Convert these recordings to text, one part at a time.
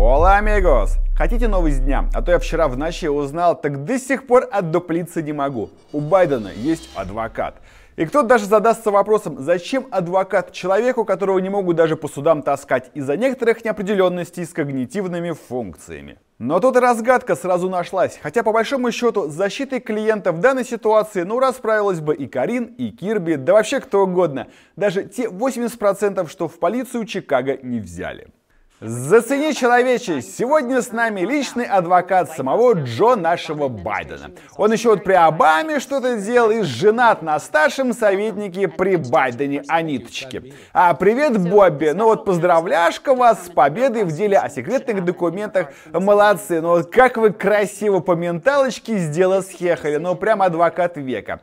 Ола, амигос! Хотите новость дня? А то я вчера в ночи узнал, так до сих пор отдуплиться не могу. У Байдена есть адвокат. И кто даже задастся вопросом, зачем адвокат человеку, которого не могут даже по судам таскать из-за некоторых неопределенностей с когнитивными функциями. Но тут и разгадка сразу нашлась, хотя по большому счету с защитой клиента в данной ситуации ну расправилась бы и Карин, и Кирби, да вообще кто угодно, даже те 80%, что в полицию Чикаго не взяли. Зацени, человече, сегодня с нами личный адвокат самого Джо нашего Байдена. Он еще вот при Обаме что-то делал и женат на старшем советнике при Байдене Аниточке. А привет, Бобби. Ну вот поздравляшка вас с победой в деле о секретных документах. Молодцы. Ну вот как вы красиво по менталочке с дела съехали. Ну прям адвокат века.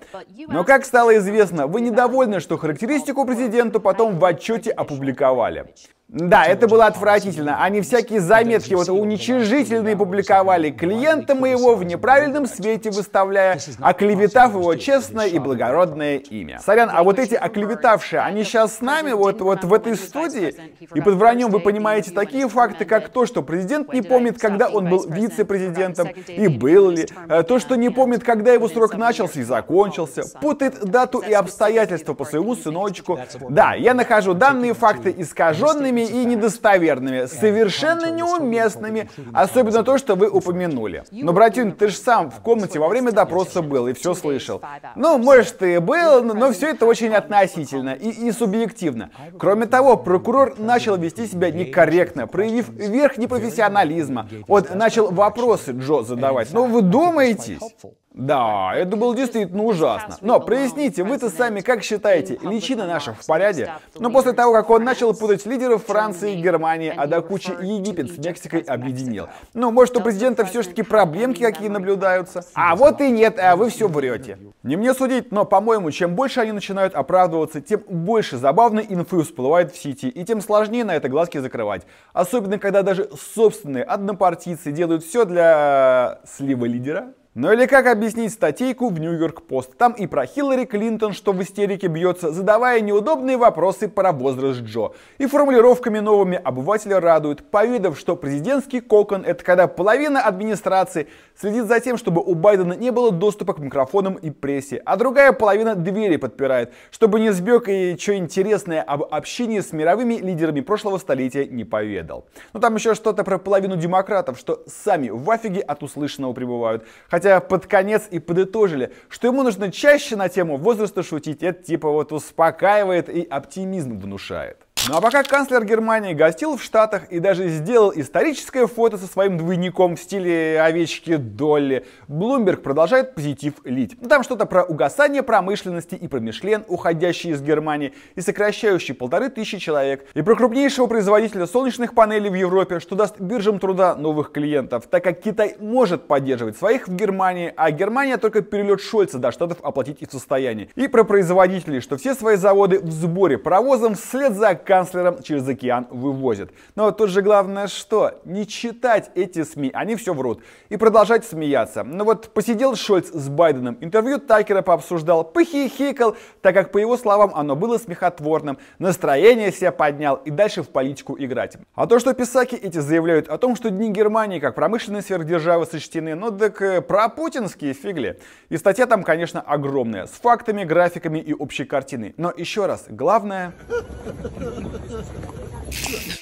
Но как стало известно, вы недовольны, что характеристику президенту потом в отчете опубликовали. Да, это было отвратительно. Они всякие заметки, вот уничижительные публиковали клиента моего в неправильном свете выставляя, а оклеветав его честное и благородное имя. Сорян, а вот эти оклеветавшие, они сейчас с нами, вот, вот в этой студии, и под враньем вы понимаете такие факты, как то, что президент не помнит, когда он был вице-президентом, и был ли, э, то, что не помнит, когда его срок начался и закончился, путает дату и обстоятельства по своему сыночку. Да, я нахожу данные факты искаженными и недостоверными, совершенно неуместными, особенно то, что вы упомянули. Но, братюнь, ты же сам в комнате во время допроса был и все слышал. Ну, может, ты и был, но все это очень относительно и, и субъективно. Кроме того, прокурор начал вести себя некорректно, проявив верх непрофессионализма. Он начал вопросы Джо задавать. Ну, вы думаете? Да, это было действительно ужасно. Но проясните, вы-то сами как считаете, личина наша в порядке? Но ну, после того, как он начал путать лидеров Франции и Германии, а до кучи Египет с Мексикой объединил. Ну, может, у президента все-таки проблемки какие наблюдаются? А вот и нет, а вы все врете. Не мне судить, но, по-моему, чем больше они начинают оправдываться, тем больше забавной инфы всплывает в сети, и тем сложнее на это глазки закрывать. Особенно, когда даже собственные однопартийцы делают все для слива лидера ну или как объяснить статейку в Нью-Йорк-Пост? Там и про Хиллари Клинтон, что в истерике бьется, задавая неудобные вопросы про возраст Джо. И формулировками новыми обывателя радуют, поведав, что президентский кокон — это когда половина администрации следит за тем, чтобы у Байдена не было доступа к микрофонам и прессе, а другая половина двери подпирает, чтобы не сбег и что интересное об общении с мировыми лидерами прошлого столетия не поведал. Но ну, там еще что-то про половину демократов, что сами в афиге от услышанного пребывают. Хотя хотя под конец и подытожили, что ему нужно чаще на тему возраста шутить, это типа вот успокаивает и оптимизм внушает. Ну а пока канцлер Германии гостил в Штатах и даже сделал историческое фото со своим двойником в стиле овечки Долли, Блумберг продолжает позитив лить. Ну, там что-то про угасание промышленности и про Мишлен, уходящий из Германии и сокращающий полторы тысячи человек, и про крупнейшего производителя солнечных панелей в Европе, что даст биржам труда новых клиентов, так как Китай может поддерживать своих в Германии, а Германия только перелет Шольца до Штатов оплатить и в И про производителей, что все свои заводы в сборе провозом вслед за канцлером через океан вывозят. Но тут же главное что? Не читать эти СМИ, они все врут. И продолжать смеяться. Но вот посидел Шольц с Байденом, интервью Такера пообсуждал, похихикал, так как по его словам оно было смехотворным, настроение себя поднял и дальше в политику играть. А то, что писаки эти заявляют о том, что дни Германии как промышленной сверхдержавы сочтены, ну так э, Путинские фигли. И статья там, конечно, огромная, с фактами, графиками и общей картиной. Но еще раз, главное...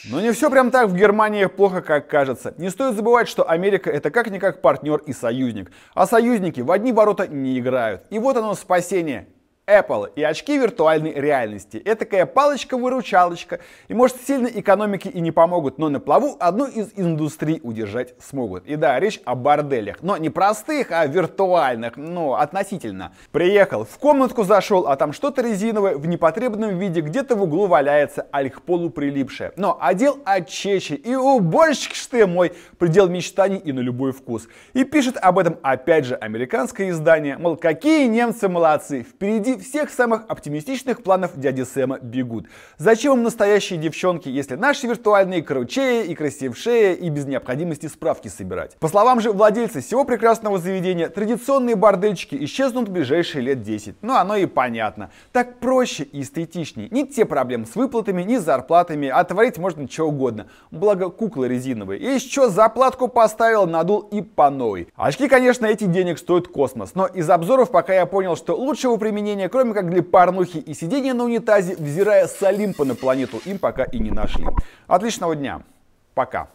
Но ну, не все прям так в Германии плохо, как кажется. Не стоит забывать, что Америка это как-никак партнер и союзник. А союзники в одни ворота не играют. И вот оно спасение. Apple и очки виртуальной реальности. Это такая палочка-выручалочка, и может сильно экономики и не помогут, но на плаву одну из индустрий удержать смогут. И да, речь о борделях, но не простых, а виртуальных, ну, относительно. Приехал, в комнатку зашел, а там что-то резиновое в непотребном виде где-то в углу валяется, аль к полу прилипшее. Но одел от чечи, и уборщик ж ты мой, предел мечтаний и на любой вкус. И пишет об этом опять же американское издание, мол, какие немцы молодцы, впереди пути всех самых оптимистичных планов дяди Сэма бегут. Зачем им настоящие девчонки, если наши виртуальные кручее и красившее и без необходимости справки собирать? По словам же владельца всего прекрасного заведения, традиционные бордельчики исчезнут в ближайшие лет 10. Ну оно и понятно. Так проще и эстетичнее. Не те проблем с выплатами, не с зарплатами, а творить можно что угодно. Благо куклы резиновые. И еще заплатку поставил, надул и по новой. Очки, конечно, эти денег стоят космос, но из обзоров пока я понял, что лучшего применения применения, кроме как для порнухи и сидения на унитазе, взирая с Олимпа на планету, им пока и не нашли. Отличного дня. Пока.